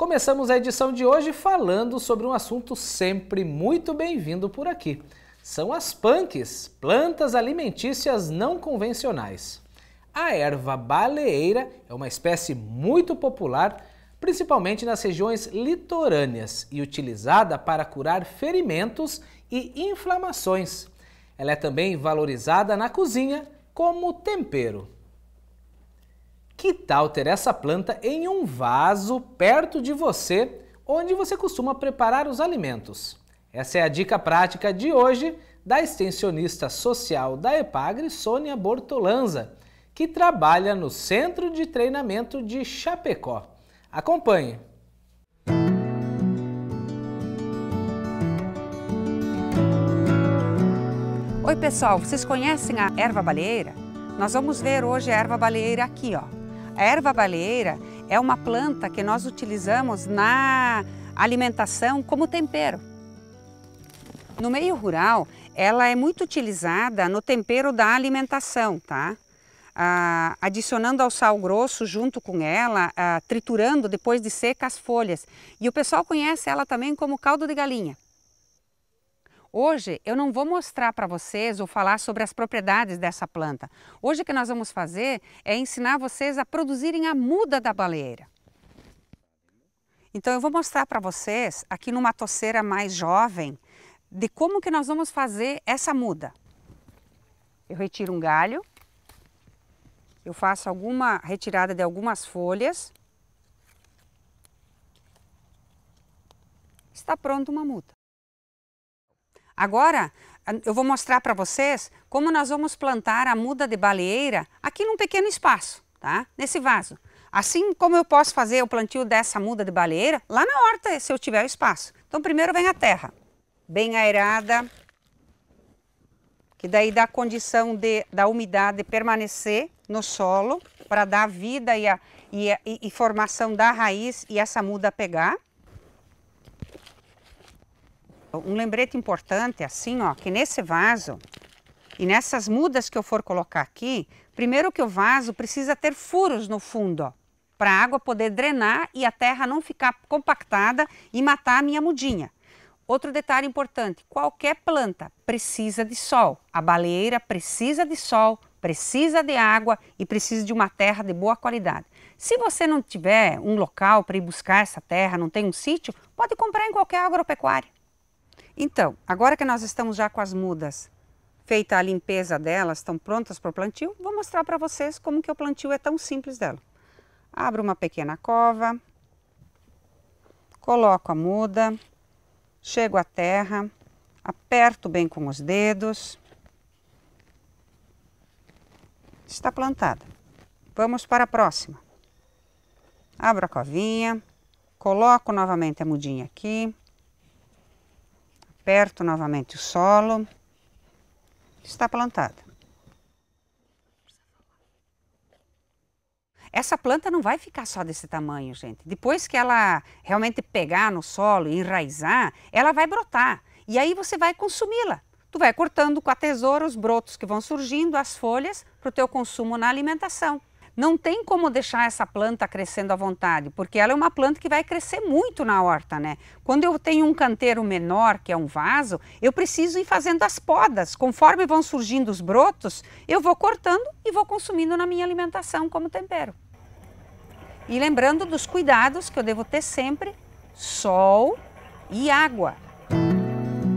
Começamos a edição de hoje falando sobre um assunto sempre muito bem-vindo por aqui. São as punks, plantas alimentícias não convencionais. A erva baleeira é uma espécie muito popular, principalmente nas regiões litorâneas e utilizada para curar ferimentos e inflamações. Ela é também valorizada na cozinha como tempero. Que tal ter essa planta em um vaso perto de você, onde você costuma preparar os alimentos? Essa é a dica prática de hoje da extensionista social da Epagre, Sônia Bortolanza, que trabalha no Centro de Treinamento de Chapecó. Acompanhe! Oi pessoal, vocês conhecem a erva baleeira? Nós vamos ver hoje a erva baleeira aqui, ó. A erva baleeira é uma planta que nós utilizamos na alimentação como tempero. No meio rural, ela é muito utilizada no tempero da alimentação, tá? Ah, adicionando ao sal grosso junto com ela, ah, triturando depois de seca as folhas. E o pessoal conhece ela também como caldo de galinha. Hoje eu não vou mostrar para vocês ou falar sobre as propriedades dessa planta. Hoje o que nós vamos fazer é ensinar vocês a produzirem a muda da baleeira. Então eu vou mostrar para vocês aqui numa toceira mais jovem de como que nós vamos fazer essa muda. Eu retiro um galho, eu faço alguma retirada de algumas folhas. Está pronta uma muda. Agora, eu vou mostrar para vocês como nós vamos plantar a muda de baleeira aqui num pequeno espaço, tá? Nesse vaso. Assim como eu posso fazer o plantio dessa muda de baleeira lá na horta, se eu tiver o espaço. Então, primeiro vem a terra, bem aerada, que daí dá condição de, da umidade permanecer no solo para dar vida e, a, e, a, e formação da raiz e essa muda pegar. Um lembrete importante, assim, ó, que nesse vaso e nessas mudas que eu for colocar aqui, primeiro que o vaso precisa ter furos no fundo, para a água poder drenar e a terra não ficar compactada e matar a minha mudinha. Outro detalhe importante: qualquer planta precisa de sol. A baleeira precisa de sol, precisa de água e precisa de uma terra de boa qualidade. Se você não tiver um local para ir buscar essa terra, não tem um sítio, pode comprar em qualquer agropecuária. Então, agora que nós estamos já com as mudas, feita a limpeza delas, estão prontas para o plantio, vou mostrar para vocês como que o plantio é tão simples dela. Abro uma pequena cova, coloco a muda, chego à terra, aperto bem com os dedos. Está plantada. Vamos para a próxima. Abro a covinha, coloco novamente a mudinha aqui, aperto novamente o solo. Está plantada. Essa planta não vai ficar só desse tamanho, gente. Depois que ela realmente pegar no solo e enraizar, ela vai brotar. E aí você vai consumi-la. Tu vai cortando com a tesoura os brotos que vão surgindo, as folhas, para o teu consumo na alimentação. Não tem como deixar essa planta crescendo à vontade, porque ela é uma planta que vai crescer muito na horta, né? Quando eu tenho um canteiro menor, que é um vaso, eu preciso ir fazendo as podas. Conforme vão surgindo os brotos, eu vou cortando e vou consumindo na minha alimentação como tempero. E lembrando dos cuidados que eu devo ter sempre: sol e água.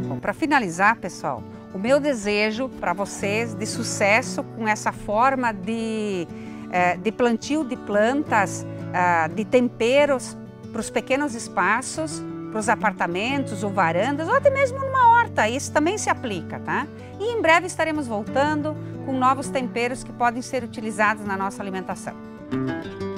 Bom, para finalizar, pessoal, o meu desejo para vocês de sucesso com essa forma de é, de plantio de plantas, ah, de temperos para os pequenos espaços, para os apartamentos ou varandas, ou até mesmo numa horta, isso também se aplica, tá? E em breve estaremos voltando com novos temperos que podem ser utilizados na nossa alimentação.